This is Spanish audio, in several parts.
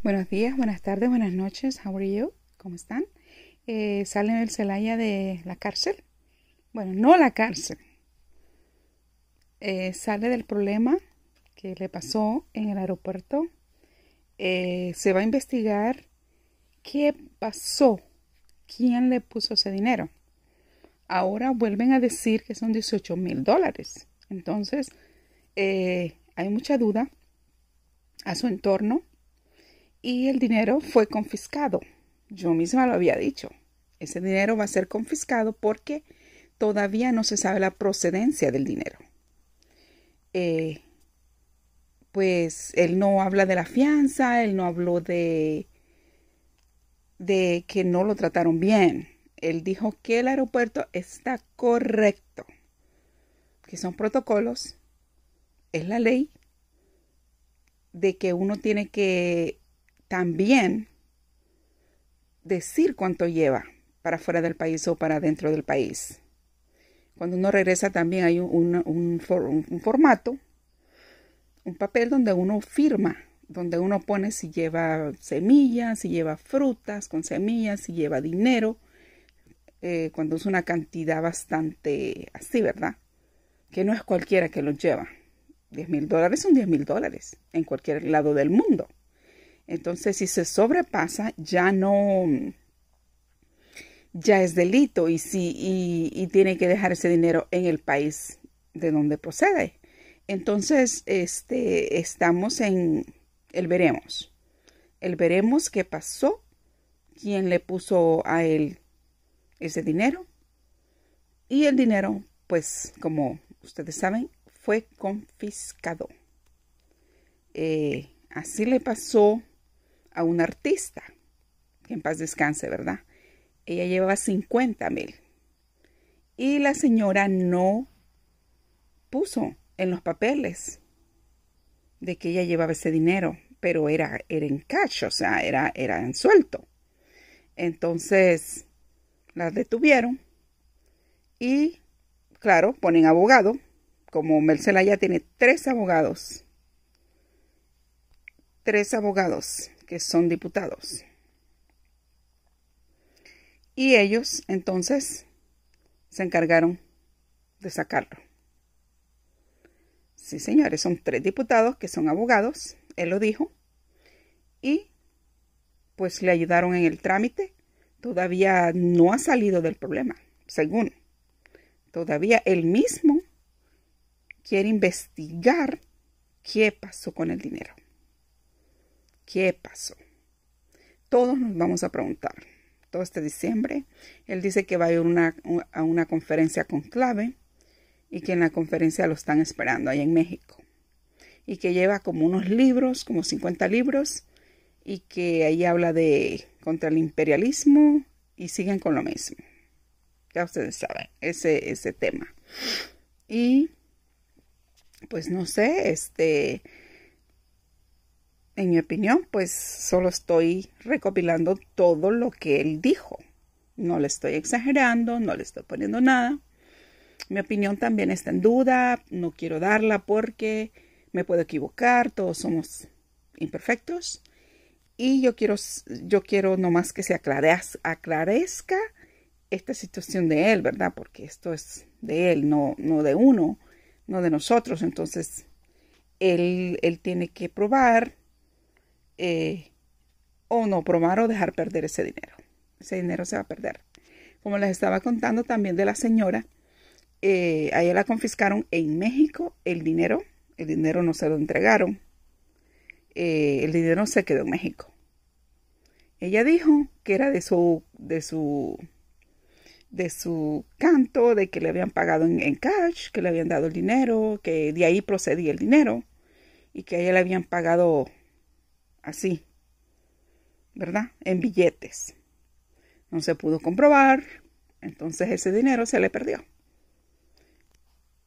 Buenos días, buenas tardes, buenas noches. How are you? ¿Cómo están? Sale eh, salen el Celaya de la cárcel. Bueno, no la cárcel. Eh, sale del problema que le pasó en el aeropuerto. Eh, se va a investigar qué pasó, quién le puso ese dinero. Ahora vuelven a decir que son 18 mil dólares. Entonces, hay mucha duda a su entorno y el dinero fue confiscado. Yo misma lo había dicho. Ese dinero va a ser confiscado porque todavía no se sabe la procedencia del dinero. Eh, pues él no habla de la fianza, él no habló de, de que no lo trataron bien. Él dijo que el aeropuerto está correcto, que son protocolos, es la ley de que uno tiene que también decir cuánto lleva para fuera del país o para dentro del país. Cuando uno regresa también hay un, formato, un papel donde uno firma, donde uno pone si lleva semillas, si lleva frutas con semillas, si lleva dinero, eh, cuando es una cantidad bastante así, ¿verdad? Que no es cualquiera que lo lleva. 10 mil dólares son diez mil dólares en cualquier lado del mundo. Entonces, si se sobrepasa, ya no, ya es delito y, si, y, tiene que dejar ese dinero en el país de donde procede. Entonces, este, estamos en el veremos. El veremos qué pasó, quién le puso a él ese dinero. Y el dinero, pues, como ustedes saben, fue confiscado. Eh, así le pasó a una artista, en paz descanse, ¿verdad? Ella llevaba 50 mil. Y la señora no puso en los papeles de que ella llevaba ese dinero, pero era, era en cash, o sea, era, era en suelto. Entonces, la detuvieron y, claro, ponen abogado, como Mercela ya tiene tres abogados. Tres abogados que son diputados. Y ellos entonces se encargaron de sacarlo. Sí, señores, son tres diputados que son abogados, él lo dijo, y pues le ayudaron en el trámite. Todavía no ha salido del problema, según. Todavía él mismo quiere investigar qué pasó con el dinero. ¿Qué pasó? Todos nos vamos a preguntar. Todo este diciembre, él dice que va a ir a una conferencia con clave y que en la conferencia lo están esperando ahí en México. Y que lleva como unos libros, como 50 libros, y que ahí habla de contra el imperialismo y siguen con lo mismo. Ya ustedes saben ese, ese tema. Y pues no sé, este, en mi opinión, pues solo estoy recopilando todo lo que él dijo. No le estoy exagerando, no le estoy poniendo nada. Mi opinión también está en duda, no quiero darla porque me puedo equivocar, todos somos imperfectos. Y yo quiero, yo quiero nomás que se aclarezca esta situación de él, ¿verdad? Porque esto es de él, no, no de uno, no de nosotros. Entonces, él, él tiene que probar eh, o no probar o dejar perder ese dinero. Ese dinero se va a perder. Como les estaba contando también de la señora, eh, a ella la confiscaron en México el dinero. El dinero no se lo entregaron. Eh, el dinero se quedó en México. Ella dijo que era de su, de su, de su canto, de que le habían pagado en, en cash, que le habían dado el dinero, que de ahí procedía el dinero y que a ella le habían pagado así, ¿verdad? En billetes. No se pudo comprobar, entonces ese dinero se le perdió.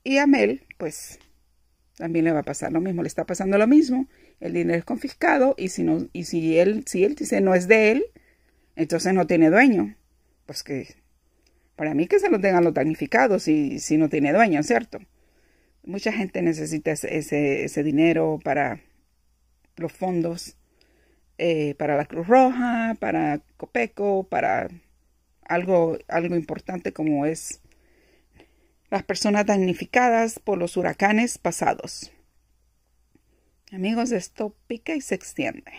Y a Mel, pues, también le va a pasar lo mismo, le está pasando lo mismo, el dinero es confiscado y si, no, y si, él, si él dice no es de él, entonces no tiene dueño. Pues que, para mí que se lo tengan los damnificados si, si no tiene dueño, ¿cierto? Mucha gente necesita ese, ese dinero para los fondos eh, para la Cruz Roja, para Copeco, para algo, algo importante como es las personas damnificadas por los huracanes pasados. Amigos, esto pica y se extiende.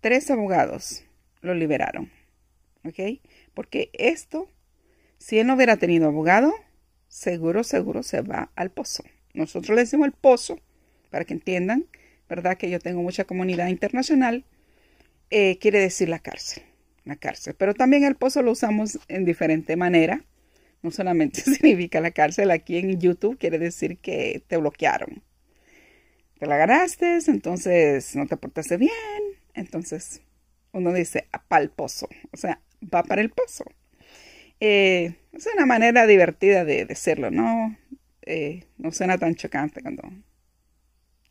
Tres abogados lo liberaron. ¿Ok? Porque esto, si él no hubiera tenido abogado, seguro, seguro se va al pozo. Nosotros le decimos el pozo, para que entiendan ¿verdad? Que yo tengo mucha comunidad internacional, eh, quiere decir la cárcel, la cárcel. Pero también el pozo lo usamos en diferente manera. No solamente significa la cárcel, aquí en YouTube quiere decir que te bloquearon. Te la ganaste, entonces no te portaste bien. Entonces uno dice, a ah, pal pozo, o sea, va para el pozo. Eh, es una manera divertida de decirlo, ¿no? Eh, no suena tan chocante cuando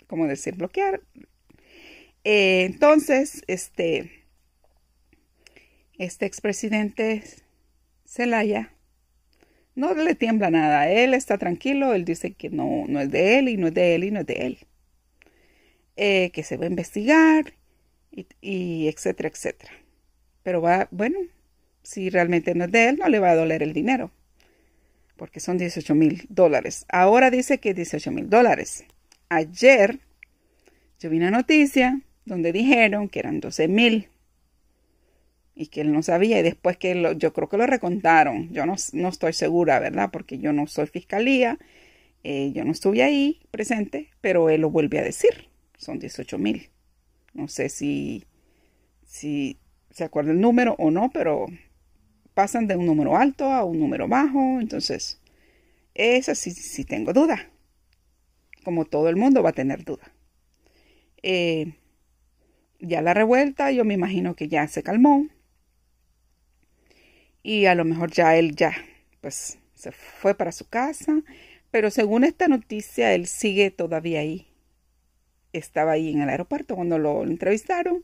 como decir, bloquear. Eh, entonces, este, este expresidente Zelaya no le tiembla nada. Él está tranquilo, él dice que no, no es de él y no es de él y no es de él. Eh, que se va a investigar y, etcétera, etcétera. Pero va, bueno, si realmente no es de él, no le va a doler el dinero, porque son 18 mil dólares. Ahora dice que 18 mil dólares ayer yo vi una noticia donde dijeron que eran 12 mil y que él no sabía y después que yo creo que lo recontaron, yo no, estoy segura, ¿verdad? Porque yo no soy fiscalía, eh, yo no estuve ahí presente, pero él lo vuelve a decir, son 18 mil. No sé si, si se acuerda el número o no, pero pasan de un número alto a un número bajo, entonces eso sí, sí tengo duda como todo el mundo va a tener duda. Eh, ya la revuelta, yo me imagino que ya se calmó. Y a lo mejor ya él ya, pues se fue para su casa. Pero según esta noticia, él sigue todavía ahí. Estaba ahí en el aeropuerto cuando lo entrevistaron.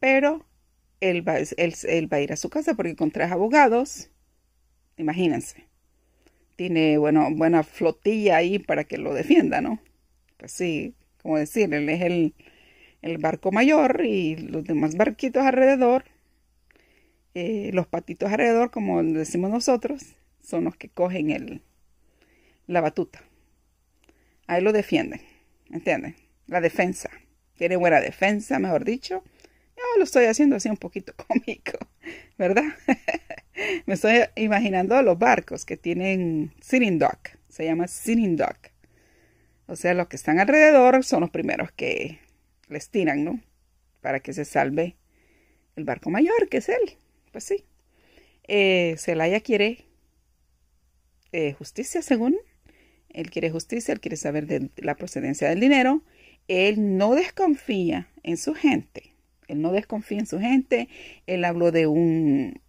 Pero él va, va a ir a su casa porque con tres abogados, imagínense, tiene bueno, buena flotilla ahí para que lo defienda, ¿no? pues sí, como decir, él es el, barco mayor y los demás barquitos alrededor, eh, los patitos alrededor, como decimos nosotros, son los que cogen el, la batuta. Ahí lo defienden, ¿entienden? La defensa. Tiene buena defensa, mejor dicho. Yo lo estoy haciendo así un poquito cómico, ¿verdad? Me estoy imaginando los barcos que tienen sitting dock. Se llama sitting dock o sea, los que están alrededor son los primeros que les tiran, ¿no? Para que se salve el barco mayor, que es él. Pues sí. Eh, Celaya quiere eh, justicia, según. Él quiere justicia, él quiere saber de la procedencia del dinero. Él no desconfía en su gente. Él no desconfía en su gente. Él habló de un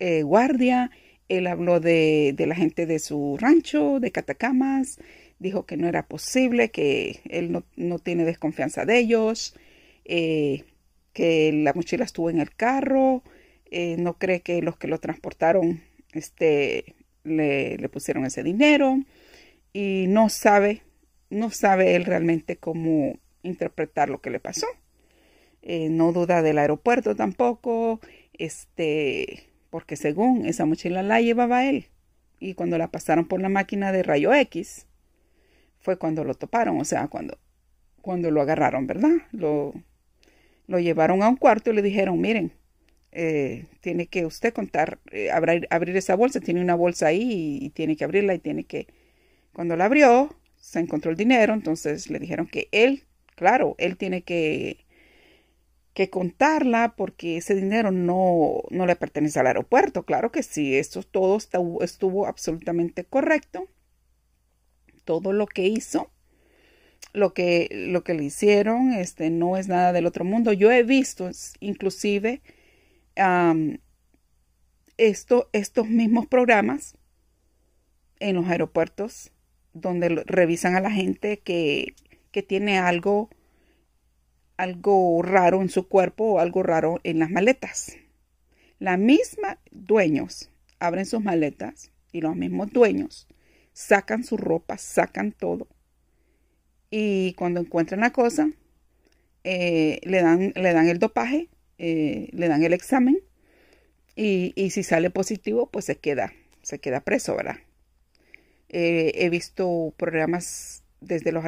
eh, guardia. Él habló de, de la gente de su rancho, de Catacamas dijo que no era posible, que él no, tiene desconfianza de ellos, eh, que la mochila estuvo en el carro, eh, no cree que los que lo transportaron este, le, pusieron ese dinero y no sabe, no sabe él realmente cómo interpretar lo que le pasó. Eh, no duda del aeropuerto tampoco, este, porque según esa mochila la llevaba él. Y cuando la pasaron por la máquina de rayo X, fue cuando lo toparon, o sea, cuando, cuando lo agarraron, ¿verdad? Lo, lo llevaron a un cuarto y le dijeron, miren, eh, tiene que usted contar, eh, abrir, esa bolsa, tiene una bolsa ahí y, tiene que abrirla y tiene que... Cuando la abrió, se encontró el dinero, entonces le dijeron que él, claro, él tiene que, que contarla porque ese dinero no, no le pertenece al aeropuerto, claro que sí, esto todo estuvo absolutamente correcto todo lo que hizo, lo que, lo que le hicieron, este, no es nada del otro mundo. Yo he visto inclusive esto, estos mismos programas en los aeropuertos donde revisan a la gente que, que tiene algo, algo raro en su cuerpo o algo raro en las maletas. La misma dueños abren sus maletas y los mismos dueños sacan su ropa, sacan todo. Y cuando encuentran la cosa, eh, le, dan, le, dan, el dopaje, eh, le dan el examen y, si sale positivo, pues se queda, se queda preso, ¿verdad? Eh, he visto programas desde los